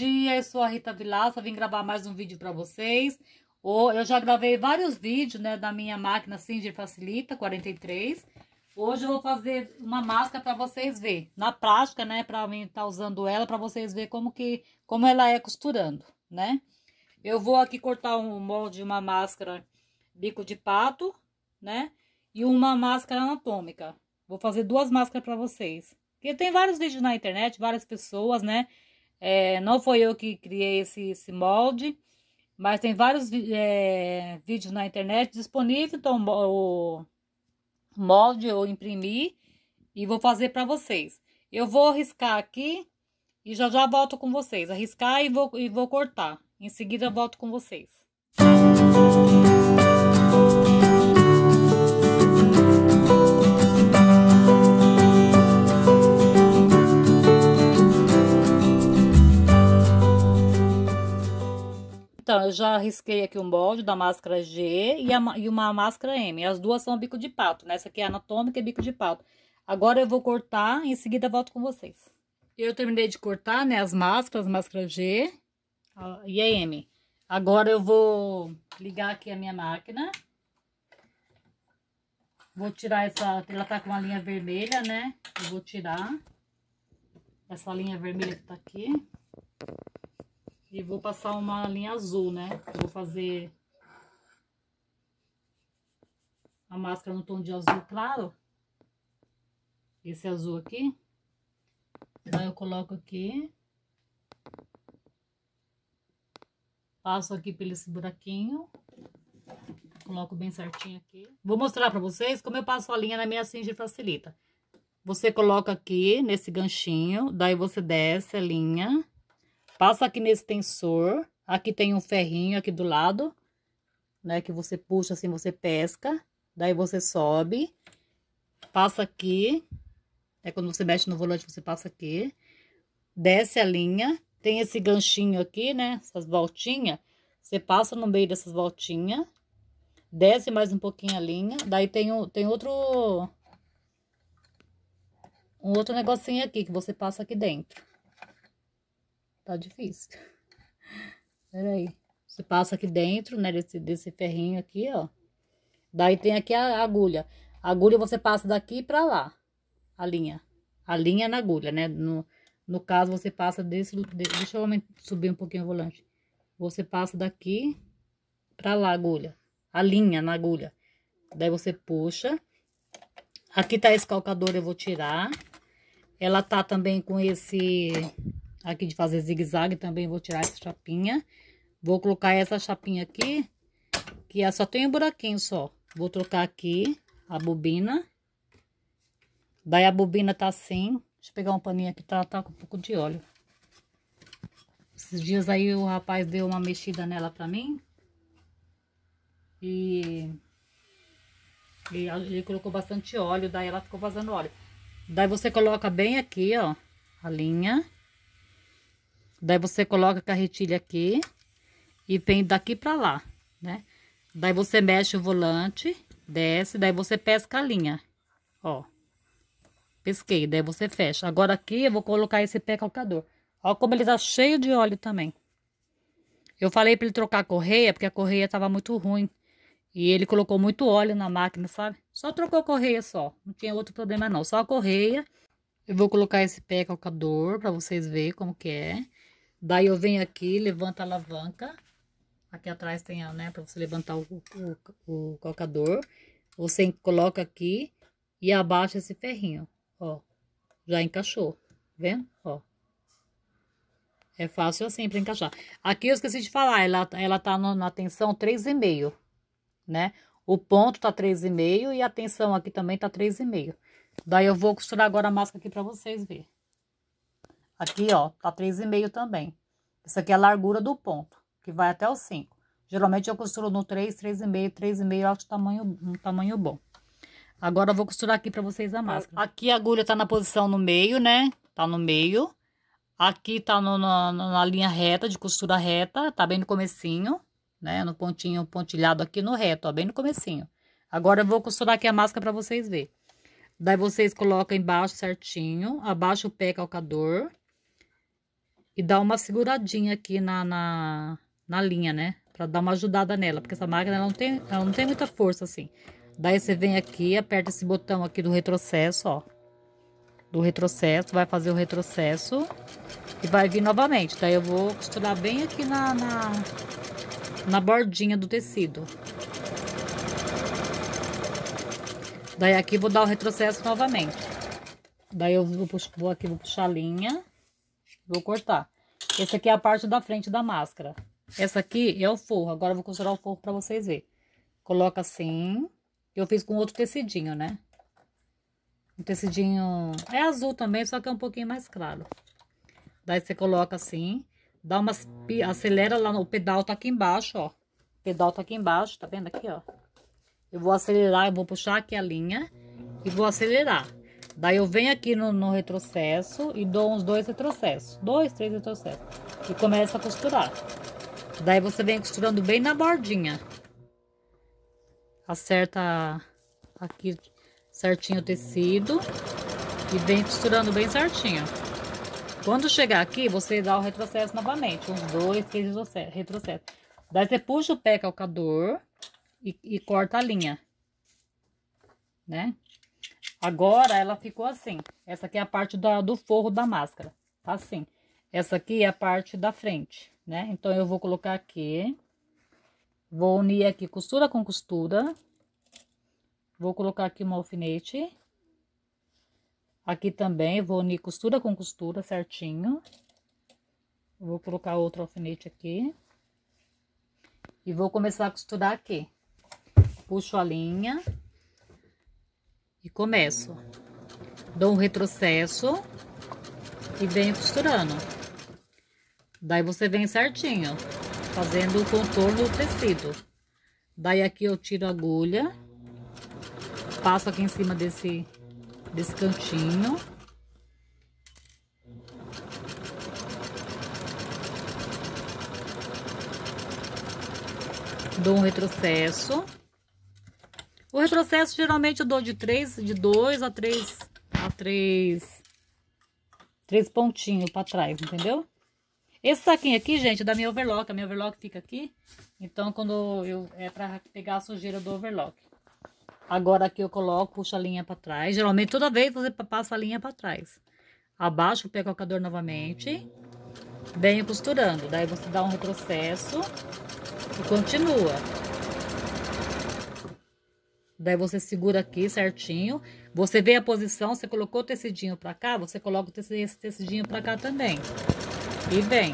dia, eu sou a Rita Vilaça, vim gravar mais um vídeo para vocês. Eu já gravei vários vídeos, né, da minha máquina Singer Facilita 43. Hoje eu vou fazer uma máscara para vocês ver, na prática, né, para mim estar tá usando ela, para vocês ver como que, como ela é costurando, né. Eu vou aqui cortar um molde de uma máscara bico de pato, né, e uma máscara anatômica. Vou fazer duas máscaras para vocês. Porque tem vários vídeos na internet, várias pessoas, né, é, não foi eu que criei esse, esse molde, mas tem vários é, vídeos na internet disponíveis, então o molde eu imprimi e vou fazer para vocês. Eu vou riscar aqui e já já volto com vocês. Arriscar e vou, e vou cortar. Em seguida volto com vocês. Música Então, eu já risquei aqui um molde da máscara G e, a, e uma máscara M. As duas são bico de pato, né? Essa aqui é anatômica e bico de pato. Agora eu vou cortar e em seguida volto com vocês. Eu terminei de cortar, né, as máscaras, máscara G e a M. Agora eu vou ligar aqui a minha máquina. Vou tirar essa, ela tá com a linha vermelha, né? Eu vou tirar essa linha vermelha que tá aqui. E vou passar uma linha azul, né? vou fazer a máscara no tom de azul claro. Esse azul aqui. Então, eu coloco aqui. Passo aqui pelo esse buraquinho. Coloco bem certinho aqui. Vou mostrar pra vocês como eu passo a linha na minha cinge facilita. Você coloca aqui nesse ganchinho, daí você desce a linha Passa aqui nesse tensor. Aqui tem um ferrinho aqui do lado, né? Que você puxa assim, você pesca. Daí você sobe. Passa aqui. É quando você mexe no volante, você passa aqui. Desce a linha. Tem esse ganchinho aqui, né? Essas voltinhas. Você passa no meio dessas voltinhas. Desce mais um pouquinho a linha. Daí tem, um, tem outro... Um outro negocinho aqui que você passa aqui dentro. Tá difícil. Pera aí. Você passa aqui dentro, né, desse, desse ferrinho aqui, ó. Daí tem aqui a agulha. A agulha você passa daqui pra lá, a linha. A linha na agulha, né? No, no caso, você passa desse... Deixa eu subir um pouquinho o volante. Você passa daqui pra lá a agulha. A linha na agulha. Daí você puxa. Aqui tá esse calcador, eu vou tirar. Ela tá também com esse aqui de fazer zigue-zague também vou tirar essa chapinha. Vou colocar essa chapinha aqui, que é só tem um buraquinho só. Vou trocar aqui a bobina. Daí a bobina tá assim. Deixa eu pegar um paninho aqui, tá, tá com um pouco de óleo. Esses dias aí o rapaz deu uma mexida nela pra mim. E... E ele colocou bastante óleo, daí ela ficou vazando óleo. Daí você coloca bem aqui, ó, a linha. Daí você coloca a carretilha aqui e vem daqui pra lá, né? Daí você mexe o volante, desce, daí você pesca a linha, ó. Pesquei, daí você fecha. Agora aqui eu vou colocar esse pé calcador. Olha como ele tá cheio de óleo também. Eu falei para ele trocar a correia, porque a correia tava muito ruim. E ele colocou muito óleo na máquina, sabe? Só trocou a correia só. Não tinha outro problema não, só a correia. Eu vou colocar esse pé calcador para vocês verem como que é. Daí eu venho aqui, levanto a alavanca. Aqui atrás tem a, né, para você levantar o, o, o Você coloca aqui e abaixa esse ferrinho, ó. Já encaixou, tá vendo? Ó. É fácil assim para encaixar. Aqui eu esqueci de falar, ela, ela tá no, na tensão 3,5, né? O ponto tá 3,5 e a tensão aqui também tá 3,5. Daí eu vou costurar agora a máscara aqui para vocês verem. Aqui, ó, tá 3,5 também. Isso aqui é a largura do ponto, que vai até o 5. Geralmente eu costuro no 3, 3,5, 3,5, acho tamanho, um tamanho bom. Agora eu vou costurar aqui pra vocês a máscara. Aqui a agulha tá na posição no meio, né? Tá no meio. Aqui tá no, na, na linha reta, de costura reta, tá bem no comecinho, né? No pontinho pontilhado aqui no reto, ó, bem no comecinho. Agora eu vou costurar aqui a máscara pra vocês verem. Daí vocês colocam embaixo certinho, abaixo o pé calcador, e dar uma seguradinha aqui na, na, na linha, né? Pra dar uma ajudada nela, porque essa máquina ela não, tem, ela não tem muita força assim. Daí você vem aqui, aperta esse botão aqui do retrocesso, ó. Do retrocesso, vai fazer o retrocesso e vai vir novamente. Daí eu vou costurar bem aqui na, na, na bordinha do tecido. Daí aqui vou dar o retrocesso novamente. Daí eu vou, vou aqui, vou puxar a linha. Vou cortar. Essa aqui é a parte da frente da máscara. Essa aqui é o forro. Agora eu vou costurar o forro pra vocês verem. Coloca assim. Eu fiz com outro tecidinho, né? Um tecidinho... É azul também, só que é um pouquinho mais claro. Daí você coloca assim. Dá uma... Acelera lá no... O pedal tá aqui embaixo, ó. O pedal tá aqui embaixo, tá vendo aqui, ó? Eu vou acelerar, eu vou puxar aqui a linha. E vou acelerar. Daí eu venho aqui no, no retrocesso e dou uns dois retrocessos. Dois, três retrocessos. E começo a costurar. Daí você vem costurando bem na bordinha. Acerta aqui certinho o tecido. E vem costurando bem certinho. Quando chegar aqui, você dá o retrocesso novamente. Uns dois, três retrocessos. Daí você puxa o pé calcador e, e corta a linha. Né? Agora ela ficou assim. Essa aqui é a parte do forro da máscara, tá assim. Essa aqui é a parte da frente, né? Então, eu vou colocar aqui. Vou unir aqui costura com costura. Vou colocar aqui um alfinete. Aqui também, vou unir costura com costura certinho. Vou colocar outro alfinete aqui. E vou começar a costurar aqui. Puxo a linha. E começo. Dou um retrocesso e venho costurando. Daí você vem certinho, fazendo o contorno do tecido. Daí aqui eu tiro a agulha, passo aqui em cima desse, desse cantinho. Dou um retrocesso. O retrocesso geralmente eu dou de três, de dois a três a três, três pontinhos para trás, entendeu? Esse saquinho aqui, gente, é da minha overlock. A minha overlock fica aqui. Então, quando eu... É pra pegar a sujeira do overlock. Agora aqui eu coloco, puxo a linha pra trás. Geralmente, toda vez você passa a linha pra trás. Abaixo o pé novamente. Venho costurando. Daí você dá um retrocesso. E continua. Daí você segura aqui certinho. Você vê a posição, você colocou o tecidinho pra cá, você coloca esse tecidinho pra cá também. E vem.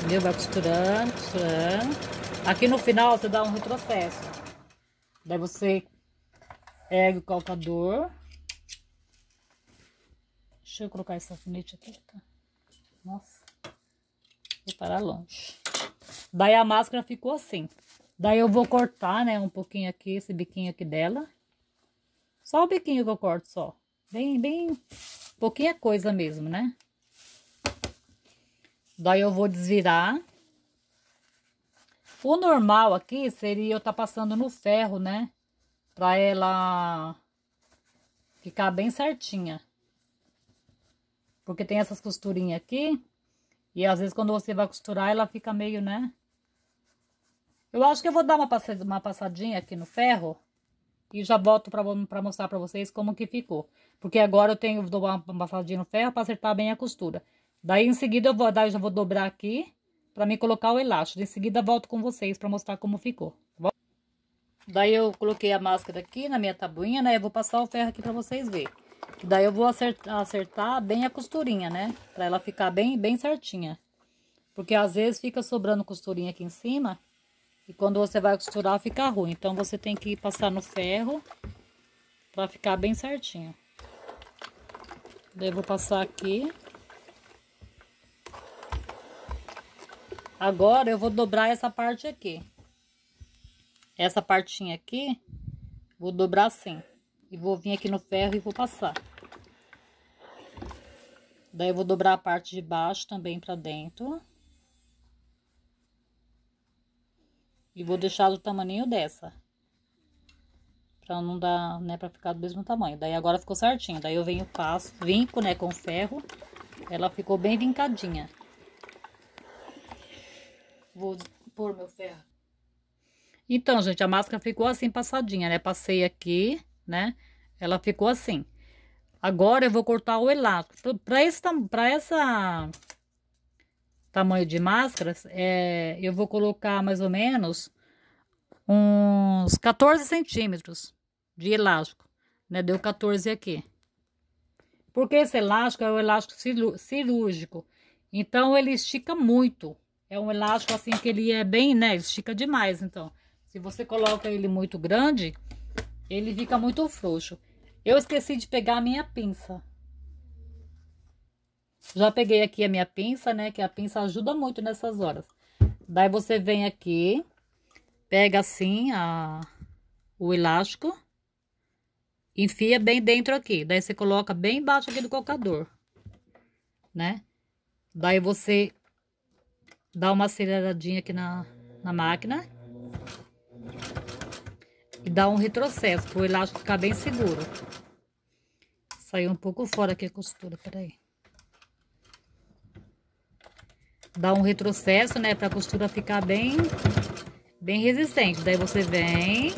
Entendeu? Vai costurando, costurando. Aqui no final, você dá um retrocesso. Daí você pega o calcador. Deixa eu colocar esse alfinete aqui. Tá? Nossa. Vou parar longe. Daí a máscara ficou assim. Daí eu vou cortar, né, um pouquinho aqui, esse biquinho aqui dela. Só o biquinho que eu corto, só. Bem, bem, pouquinha coisa mesmo, né? Daí eu vou desvirar. O normal aqui seria eu estar tá passando no ferro, né? Pra ela ficar bem certinha. Porque tem essas costurinhas aqui. E às vezes quando você vai costurar, ela fica meio, né? Eu acho que eu vou dar uma, uma passadinha aqui no ferro e já volto para mostrar para vocês como que ficou. Porque agora eu tenho dou uma passadinha no ferro para acertar bem a costura. Daí em seguida eu vou dar, já vou dobrar aqui para me colocar o elástico. Em seguida volto com vocês para mostrar como ficou. Tá daí eu coloquei a máscara aqui na minha tabuinha, né? Eu vou passar o ferro aqui para vocês verem. Daí eu vou acertar, acertar, bem a costurinha, né? Para ela ficar bem, bem certinha. Porque às vezes fica sobrando costurinha aqui em cima. E quando você vai costurar, fica ruim. Então, você tem que passar no ferro para ficar bem certinho. Devo passar aqui. Agora, eu vou dobrar essa parte aqui. Essa partinha aqui, vou dobrar assim. E vou vir aqui no ferro e vou passar. Daí, eu vou dobrar a parte de baixo também para dentro. E vou deixar do tamanho dessa. Pra não dar, né, pra ficar do mesmo tamanho. Daí agora ficou certinho. Daí eu venho, passo, vinco, né, com ferro. Ela ficou bem vincadinha. Vou pôr meu ferro. Então, gente, a máscara ficou assim passadinha, né? Passei aqui, né? Ela ficou assim. Agora eu vou cortar o elástico. Para essa, pra essa tamanho de máscaras, é, eu vou colocar mais ou menos uns 14 centímetros de elástico, né? Deu 14 aqui. Porque esse elástico é um elástico cirúrgico, então ele estica muito. É um elástico assim que ele é bem, né? Estica demais, então. Se você coloca ele muito grande, ele fica muito frouxo. Eu esqueci de pegar a minha pinça. Já peguei aqui a minha pinça, né? Que a pinça ajuda muito nessas horas. Daí você vem aqui, pega assim a, o elástico, enfia bem dentro aqui. Daí você coloca bem embaixo aqui do colocador, né? Daí você dá uma aceleradinha aqui na, na máquina. E dá um retrocesso, para o elástico ficar bem seguro. Saiu um pouco fora aqui a costura, peraí. dá um retrocesso, né? Pra costura ficar bem, bem resistente. Daí você vem,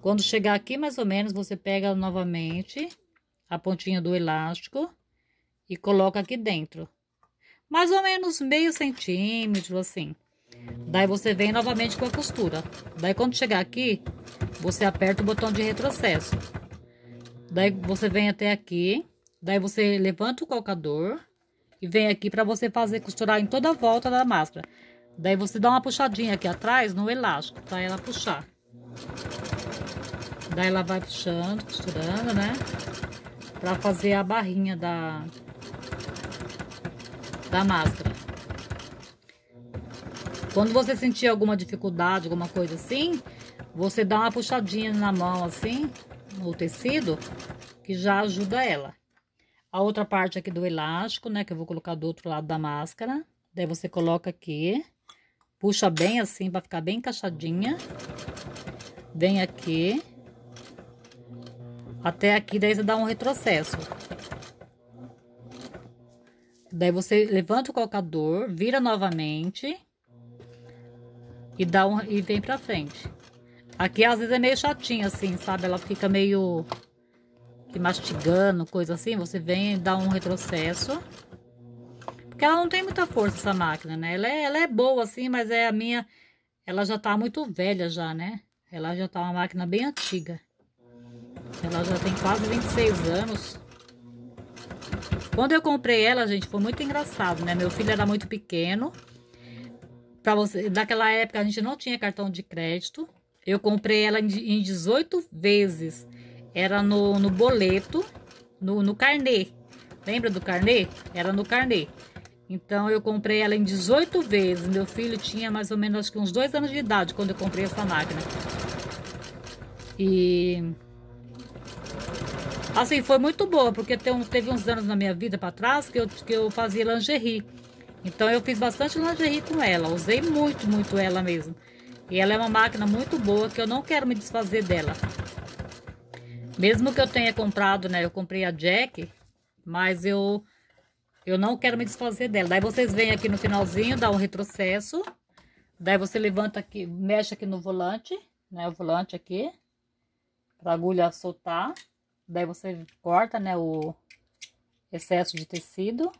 quando chegar aqui mais ou menos, você pega novamente a pontinha do elástico e coloca aqui dentro. Mais ou menos meio centímetro, assim. Daí você vem novamente com a costura. Daí quando chegar aqui, você aperta o botão de retrocesso. Daí você vem até aqui. Daí você levanta o calcador e vem aqui para você fazer costurar em toda a volta da máscara. Daí você dá uma puxadinha aqui atrás no elástico para ela puxar. Daí ela vai puxando, costurando, né? Para fazer a barrinha da da máscara. Quando você sentir alguma dificuldade, alguma coisa assim, você dá uma puxadinha na mão assim, no tecido, que já ajuda ela a outra parte aqui do elástico, né? Que eu vou colocar do outro lado da máscara. Daí você coloca aqui, puxa bem assim para ficar bem encaixadinha. Vem aqui. Até aqui, daí você dá um retrocesso. Daí você levanta o colocador, vira novamente e dá um e vem pra frente. Aqui às vezes é meio chatinho assim, sabe? Ela fica meio mastigando, coisa assim, você vem dar um retrocesso. Porque ela não tem muita força, essa máquina, né? Ela é, ela é boa, assim, mas é a minha... Ela já tá muito velha já, né? Ela já tá uma máquina bem antiga. Ela já tem quase 26 anos. Quando eu comprei ela, gente, foi muito engraçado, né? Meu filho era muito pequeno. Pra você, daquela época a gente não tinha cartão de crédito. Eu comprei ela em 18 vezes era no, no boleto, no, no carnê. Lembra do carnê? Era no carnê. Então, eu comprei ela em 18 vezes. Meu filho tinha mais ou menos, acho que uns dois anos de idade quando eu comprei essa máquina. E... Assim, foi muito boa, porque tem, teve uns anos na minha vida para trás que eu, que eu fazia lingerie. Então, eu fiz bastante lingerie com ela. Usei muito, muito ela mesmo. E ela é uma máquina muito boa que eu não quero me desfazer dela. Mesmo que eu tenha comprado, né? Eu comprei a Jack, mas eu, eu não quero me desfazer dela. Daí vocês vêm aqui no finalzinho, dá um retrocesso. Daí você levanta aqui, mexe aqui no volante, né? O volante aqui, pra agulha soltar. Daí você corta, né? O excesso de tecido.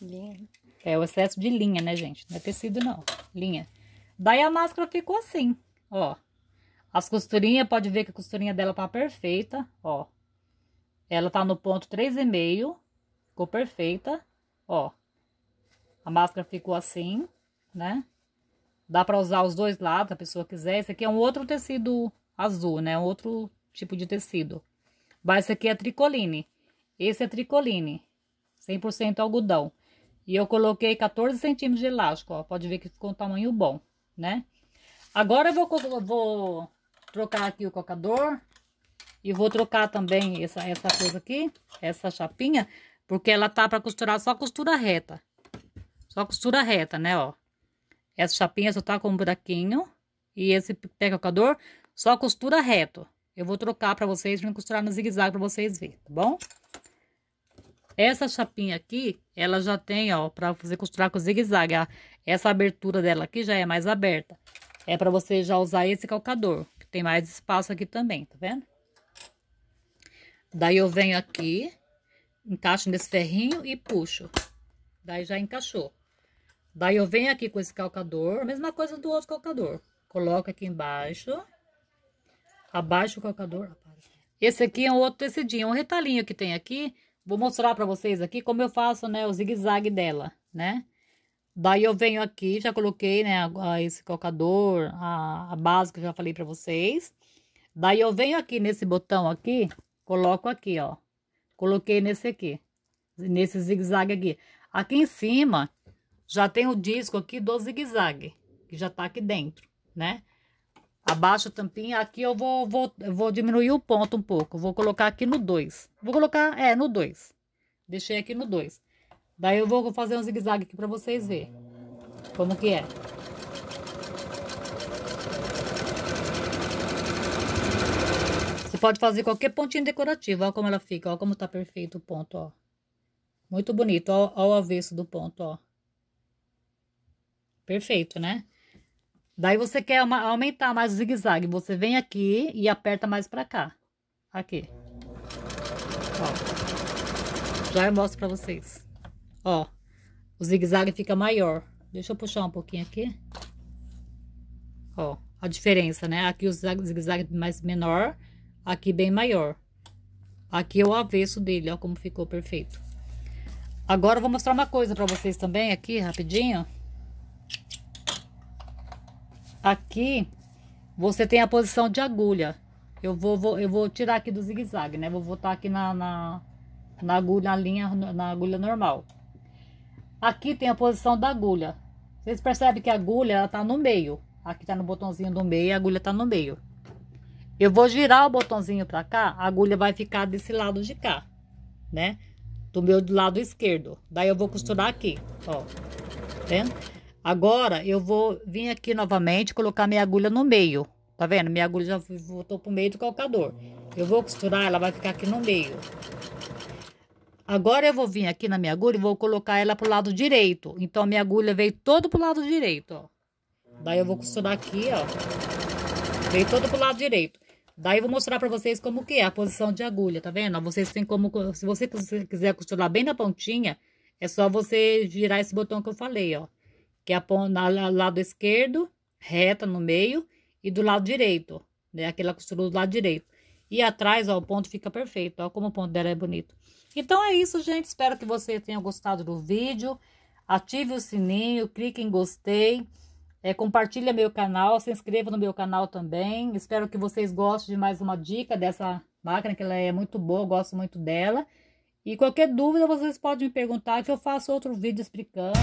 Linha. É o excesso de linha, né, gente? Não é tecido, não. Linha. Daí a máscara ficou assim, ó. As costurinhas, pode ver que a costurinha dela tá perfeita, ó. Ela tá no ponto 3,5, ficou perfeita, ó. A máscara ficou assim, né? Dá pra usar os dois lados, se a pessoa quiser. Esse aqui é um outro tecido azul, né? Um outro tipo de tecido. Mas esse aqui é tricoline. Esse é tricoline, 100% algodão. E eu coloquei 14 centímetros de elástico, ó. Pode ver que ficou um tamanho bom, né? Agora eu vou, vou trocar aqui o cocador. E vou trocar também essa, essa coisa aqui, essa chapinha, porque ela tá para costurar só costura reta. Só costura reta, né, ó. Essa chapinha só tá com um buraquinho. E esse pé cocador só costura reto. Eu vou trocar para vocês, pra costurar no zigue-zague pra vocês verem, tá bom? Essa chapinha aqui, ela já tem, ó, pra fazer costurar com zigue-zague. Essa abertura dela aqui já é mais aberta. É pra você já usar esse calcador. Tem mais espaço aqui também, tá vendo? Daí eu venho aqui, encaixo nesse ferrinho e puxo. Daí já encaixou. Daí eu venho aqui com esse calcador, mesma coisa do outro calcador. Coloco aqui embaixo, abaixo o calcador. Esse aqui é um outro tecidinho, é um retalhinho que tem aqui. Vou mostrar pra vocês aqui como eu faço, né, o zigue-zague dela, né? Daí eu venho aqui, já coloquei, né, esse colocador, a, a base que eu já falei pra vocês. Daí eu venho aqui nesse botão aqui, coloco aqui, ó. Coloquei nesse aqui, nesse zigue-zague aqui. Aqui em cima já tem o disco aqui do zigue-zague, que já tá aqui dentro, né? Abaixo a tampinha, aqui eu vou, vou, vou diminuir o ponto um pouco. Vou colocar aqui no 2. Vou colocar, é, no 2. Deixei aqui no 2. Daí eu vou fazer um zigue-zague aqui para vocês ver como que é. Você pode fazer qualquer pontinho decorativo, ó como ela fica, ó como tá perfeito o ponto, ó. Muito bonito, ó, ó o avesso do ponto, ó. Perfeito, né? Daí você quer uma, aumentar mais o zigue-zague, você vem aqui e aperta mais para cá. Aqui. Ó. Já eu mostro para vocês. Ó, o zigue-zague fica maior. Deixa eu puxar um pouquinho aqui. Ó, a diferença, né? Aqui o zigue-zague mais menor, aqui bem maior. Aqui é o avesso dele, ó como ficou perfeito. Agora eu vou mostrar uma coisa pra vocês também aqui, rapidinho. Aqui, você tem a posição de agulha. Eu vou, vou eu vou tirar aqui do zigue-zague, né? Vou voltar aqui na, na, na agulha, na linha, na agulha normal. Aqui tem a posição da agulha. Vocês percebem que a agulha ela tá no meio. Aqui tá no botãozinho do meio, a agulha tá no meio. Eu vou girar o botãozinho para cá, a agulha vai ficar desse lado de cá, né? Do meu lado esquerdo. Daí eu vou costurar aqui, ó. Vendo? Agora eu vou vir aqui novamente, colocar minha agulha no meio. Tá vendo? Minha agulha já voltou pro meio do calcador. Eu vou costurar, ela vai ficar aqui no meio. Agora eu vou vir aqui na minha agulha e vou colocar ela pro lado direito. Então, a minha agulha veio todo pro lado direito, ó. Daí eu vou costurar aqui, ó. Veio todo pro lado direito. Daí eu vou mostrar pra vocês como que é a posição de agulha, tá vendo? Vocês têm como... Se você quiser costurar bem na pontinha, é só você girar esse botão que eu falei, ó. Que é o lado esquerdo, reta no meio e do lado direito, né? Aquela costura do lado direito. E atrás, ó, o ponto fica perfeito, ó, como o ponto dela é bonito. Então é isso, gente. Espero que você tenha gostado do vídeo. Ative o sininho, clique em gostei. É, compartilha meu canal, se inscreva no meu canal também. Espero que vocês gostem de mais uma dica dessa máquina, que ela é muito boa, eu gosto muito dela. E qualquer dúvida vocês podem me perguntar que eu faço outro vídeo explicando.